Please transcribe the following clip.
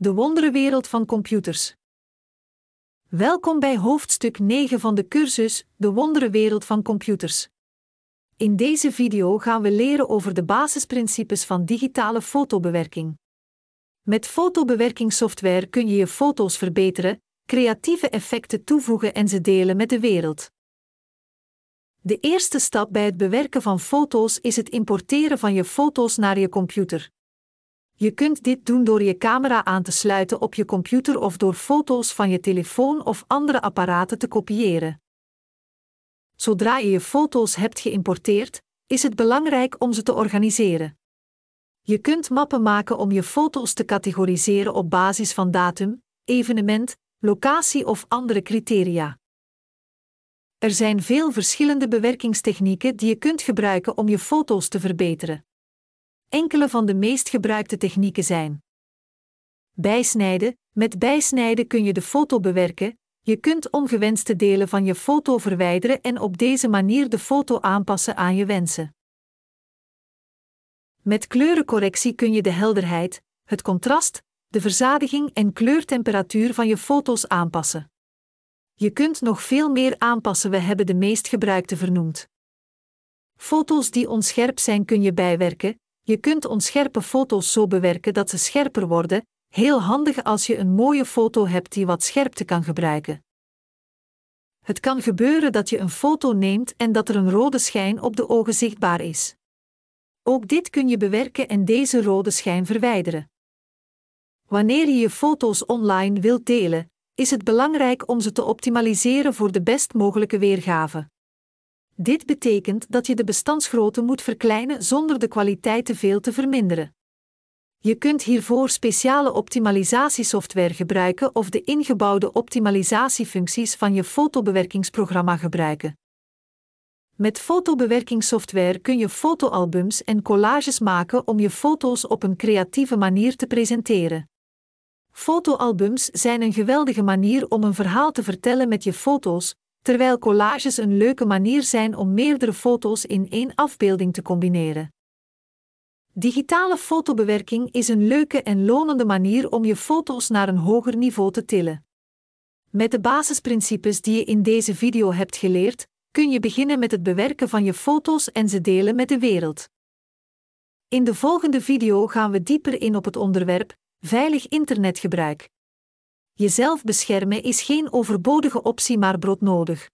De wereld van computers. Welkom bij hoofdstuk 9 van de cursus De Wereld van computers. In deze video gaan we leren over de basisprincipes van digitale fotobewerking. Met fotobewerkingssoftware kun je je foto's verbeteren, creatieve effecten toevoegen en ze delen met de wereld. De eerste stap bij het bewerken van foto's is het importeren van je foto's naar je computer. Je kunt dit doen door je camera aan te sluiten op je computer of door foto's van je telefoon of andere apparaten te kopiëren. Zodra je je foto's hebt geïmporteerd, is het belangrijk om ze te organiseren. Je kunt mappen maken om je foto's te categoriseren op basis van datum, evenement, locatie of andere criteria. Er zijn veel verschillende bewerkingstechnieken die je kunt gebruiken om je foto's te verbeteren enkele van de meest gebruikte technieken zijn. Bijsnijden. Met bijsnijden kun je de foto bewerken, je kunt ongewenste delen van je foto verwijderen en op deze manier de foto aanpassen aan je wensen. Met kleurencorrectie kun je de helderheid, het contrast, de verzadiging en kleurtemperatuur van je foto's aanpassen. Je kunt nog veel meer aanpassen, we hebben de meest gebruikte vernoemd. Foto's die onscherp zijn kun je bijwerken, je kunt onscherpe foto's zo bewerken dat ze scherper worden, heel handig als je een mooie foto hebt die wat scherpte kan gebruiken. Het kan gebeuren dat je een foto neemt en dat er een rode schijn op de ogen zichtbaar is. Ook dit kun je bewerken en deze rode schijn verwijderen. Wanneer je je foto's online wilt delen, is het belangrijk om ze te optimaliseren voor de best mogelijke weergave. Dit betekent dat je de bestandsgrootte moet verkleinen zonder de kwaliteit te veel te verminderen. Je kunt hiervoor speciale optimalisatiesoftware gebruiken of de ingebouwde optimalisatiefuncties van je fotobewerkingsprogramma gebruiken. Met fotobewerkingssoftware kun je fotoalbums en collages maken om je foto's op een creatieve manier te presenteren. Fotoalbums zijn een geweldige manier om een verhaal te vertellen met je foto's, terwijl collages een leuke manier zijn om meerdere foto's in één afbeelding te combineren. Digitale fotobewerking is een leuke en lonende manier om je foto's naar een hoger niveau te tillen. Met de basisprincipes die je in deze video hebt geleerd, kun je beginnen met het bewerken van je foto's en ze delen met de wereld. In de volgende video gaan we dieper in op het onderwerp veilig internetgebruik Jezelf beschermen is geen overbodige optie, maar broodnodig.